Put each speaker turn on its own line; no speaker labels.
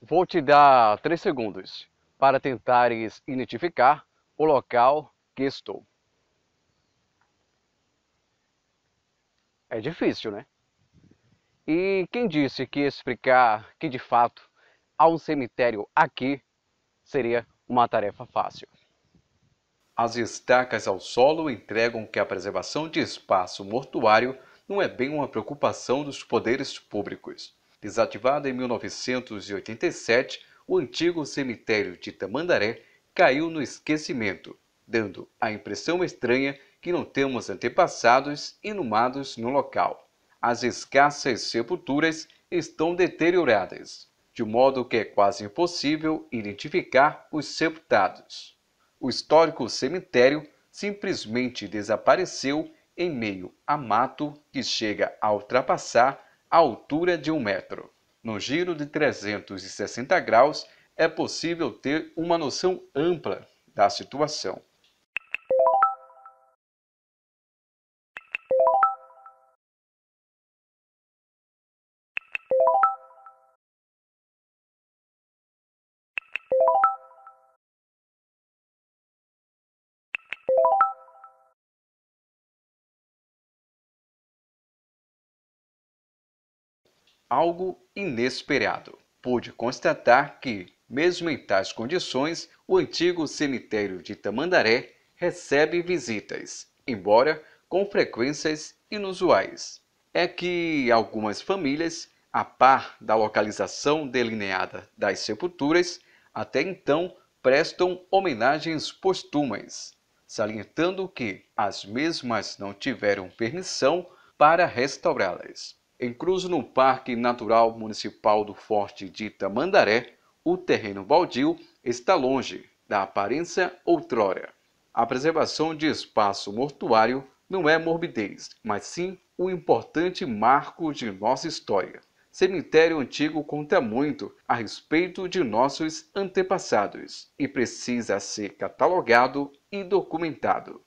Vou te dar três segundos para tentares identificar o local que estou. É difícil, né? E quem disse que explicar que de fato há um cemitério aqui seria uma tarefa fácil? As estacas ao solo entregam que a preservação de espaço mortuário não é bem uma preocupação dos poderes públicos. Desativado em 1987, o antigo cemitério de Tamandaré caiu no esquecimento, dando a impressão estranha que não temos antepassados inumados no local. As escassas sepulturas estão deterioradas, de modo que é quase impossível identificar os sepultados. O histórico cemitério simplesmente desapareceu em meio a mato que chega a ultrapassar a altura de um metro. No giro de 360 graus, é possível ter uma noção ampla da situação. algo inesperado. Pude constatar que, mesmo em tais condições, o antigo cemitério de Tamandaré recebe visitas, embora com frequências inusuais. É que algumas famílias, a par da localização delineada das sepulturas, até então prestam homenagens póstumas, salientando que as mesmas não tiveram permissão para restaurá-las. Incluso no Parque Natural Municipal do Forte de Tamandaré, o terreno baldio está longe da aparência outrora. A preservação de espaço mortuário não é morbidez, mas sim um importante marco de nossa história. Cemitério antigo conta muito a respeito de nossos antepassados e precisa ser catalogado e documentado.